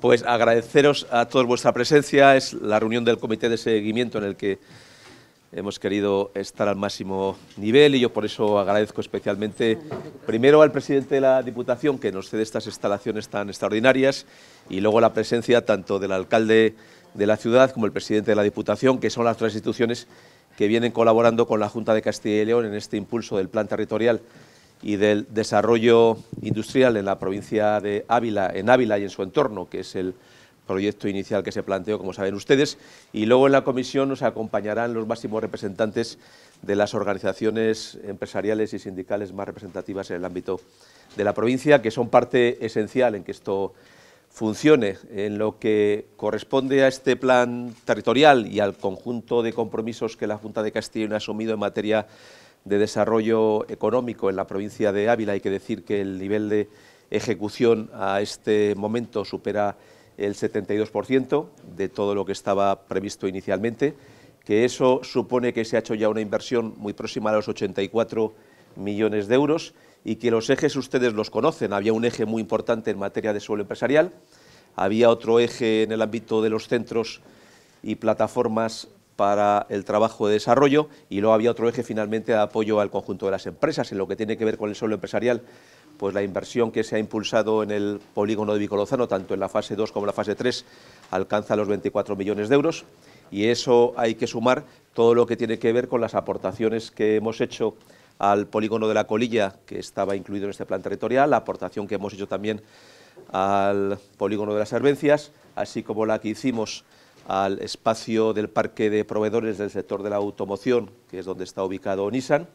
Pues agradeceros a todos vuestra presencia. Es la reunión del comité de seguimiento en el que hemos querido estar al máximo nivel y yo por eso agradezco especialmente primero al presidente de la Diputación que nos cede estas instalaciones tan extraordinarias y luego la presencia tanto del alcalde de la ciudad como el presidente de la Diputación, que son las tres instituciones que vienen colaborando con la Junta de Castilla y León en este impulso del plan territorial y del desarrollo industrial en la provincia de Ávila, en Ávila y en su entorno, que es el proyecto inicial que se planteó, como saben ustedes, y luego en la comisión nos acompañarán los máximos representantes de las organizaciones empresariales y sindicales más representativas en el ámbito de la provincia, que son parte esencial en que esto funcione. En lo que corresponde a este plan territorial y al conjunto de compromisos que la Junta de Castilla ha asumido en materia de desarrollo económico en la provincia de Ávila. Hay que decir que el nivel de ejecución a este momento supera el 72% de todo lo que estaba previsto inicialmente, que eso supone que se ha hecho ya una inversión muy próxima a los 84 millones de euros y que los ejes ustedes los conocen. Había un eje muy importante en materia de suelo empresarial, había otro eje en el ámbito de los centros y plataformas para el trabajo de desarrollo y luego había otro eje finalmente de apoyo al conjunto de las empresas en lo que tiene que ver con el suelo empresarial pues la inversión que se ha impulsado en el polígono de Vicolozano, tanto en la fase 2 como en la fase 3, alcanza los 24 millones de euros y eso hay que sumar todo lo que tiene que ver con las aportaciones que hemos hecho al polígono de la colilla, que estaba incluido en este plan territorial, la aportación que hemos hecho también al polígono de las Herbencias, así como la que hicimos al espacio del parque de proveedores del sector de la automoción, que es donde está ubicado Nissan.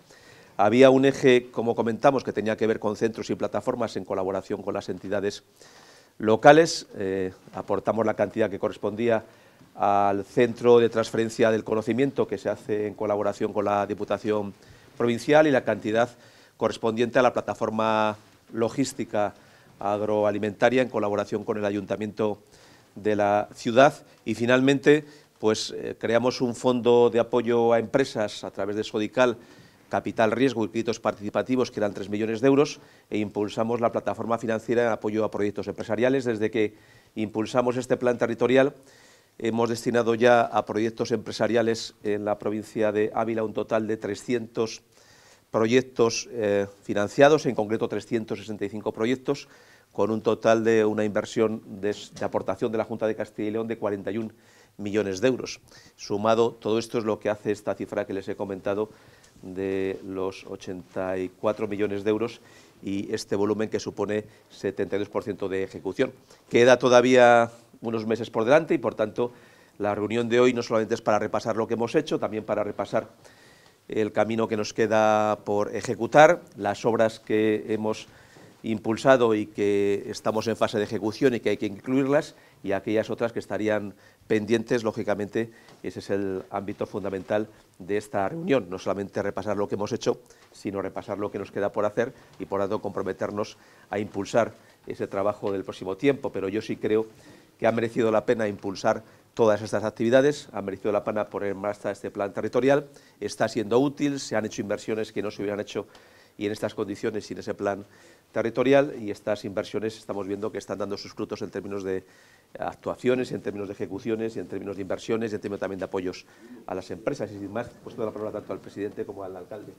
Había un eje, como comentamos, que tenía que ver con centros y plataformas en colaboración con las entidades locales. Eh, aportamos la cantidad que correspondía al Centro de Transferencia del Conocimiento, que se hace en colaboración con la Diputación Provincial, y la cantidad correspondiente a la plataforma logística agroalimentaria en colaboración con el Ayuntamiento de la ciudad y finalmente pues eh, creamos un fondo de apoyo a empresas a través de Sodical, Capital Riesgo y Créditos Participativos, que eran 3 millones de euros, e impulsamos la plataforma financiera en apoyo a proyectos empresariales. Desde que impulsamos este plan territorial, hemos destinado ya a proyectos empresariales en la provincia de Ávila un total de 300 proyectos eh, financiados, en concreto 365 proyectos, con un total de una inversión de, aportación de la Junta de Castilla y León de 41 millones de euros. Sumado, todo esto es lo que hace esta cifra que les he comentado de los 84 millones de euros y este volumen que supone 72% de ejecución. Queda todavía unos meses por delante y, por tanto, la reunión de hoy no solamente es para repasar lo que hemos hecho, también para repasar el camino que nos queda por ejecutar, las obras que hemos impulsado y que estamos en fase de ejecución y que hay que incluirlas y aquellas otras que estarían pendientes, lógicamente, ese es el ámbito fundamental de esta reunión, no solamente repasar lo que hemos hecho, sino repasar lo que nos queda por hacer y por tanto comprometernos a impulsar ese trabajo del próximo tiempo, pero yo sí creo que ha merecido la pena impulsar todas estas actividades, ha merecido la pena poner en marcha este plan territorial, está siendo útil, se han hecho inversiones que no se hubieran hecho y en estas condiciones y en ese plan territorial y estas inversiones estamos viendo que están dando sus frutos en términos de actuaciones, en términos de ejecuciones, en términos de inversiones, y en términos también de apoyos a las empresas y sin más, pues toda la palabra tanto al presidente como al alcalde.